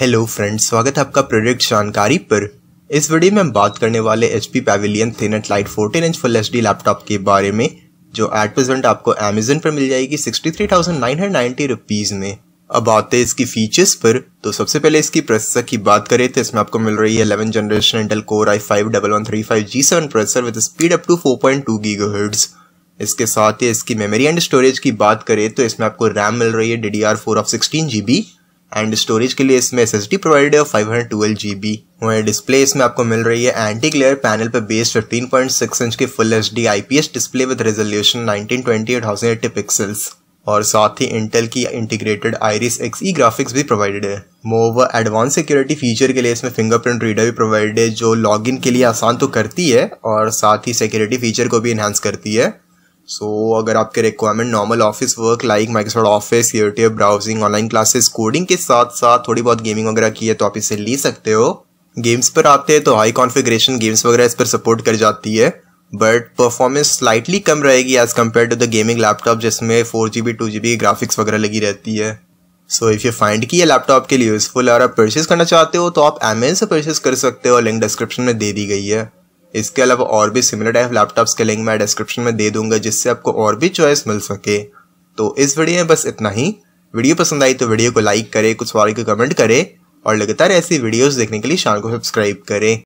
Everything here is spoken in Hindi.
हेलो फ्रेंड्स स्वागत है आपका प्रोजेक्ट जानकारी पर इस वीडियो में हम बात करने वाले H P pavilion thin and light 14 inch full H D laptop के बारे में जो एट प्रेजेंट आपको अमेजन पर मिल जाएगी 63,990 रुपीज में अब आते हैं इसकी फीचर्स पर तो सबसे पहले इसकी प्रोसेसर की बात करें तो इसमें आपको मिल रही है eleven generation Intel core I five double one three five G seven processor with speed up to 4.2 gigahertz इसके साथ ही इसकी मेमोरी एंड स्टोरेज की बात करें तो इसमें आपको रैम मिल रही है D D R four of sixteen G B and storage के लिए इसमें एस एस डी प्रोवाइडेड है five hundred twelve G B वहीं डिस्प्ले इसमें आपको मिल रही है एंटी ग्लेयर पैनल पर बेस्ड 15.6 इंच की full H D I P S display with resolution 1920 pixels और साथ ही इंटेल की integrated Iris X E graphics भी प्रोवाइडेड है मोव एडवांस सिक्योरिटी फीचर के लिए इसमें फिंगरप्रिंट रीडर भी प्रोवाइडेड है जो लॉगिन के लिए आसान तो करती है और साथ ही सिक्योरिटी फीचर को भी इन्हांस करती है सो so, अगर आपके requirement normal office work like Microsoft office YouTube browsing online classes coding के साथ साथ थोड़ी बहुत गेमिंग वगैरह की है तो आप इसे ले सकते हो गेम्स पर आते हैं तो हाई कॉन्फिग्रेशन गेम्स वगैरह इस पर सपोर्ट कर जाती है बट परफॉर्मेंस स्लाइटली कम रहेगी as compare to the gaming laptop जिसमें four G B two G B graphics वगैरह लगी रहती है सो इफ़ यू फाइंड की ये लैपटॉप के लिए यूजफुल और आप परचेज करना चाहते हो तो आप एमेज से परचेज कर सकते हो लिंक डिस्क्रिप्शन में दे दी गई है इसके अलावा और भी सिमिलर टाइप लैपटॉप्स के लिंक मैं डिस्क्रिप्शन में दे दूंगा जिससे आपको और भी चॉइस मिल सके तो इस वीडियो में बस इतना ही वीडियो पसंद आई तो वीडियो को लाइक करे कुछ सवाल के कमेंट करे और लगातार ऐसी वीडियोस देखने के लिए चैनल को सब्सक्राइब करें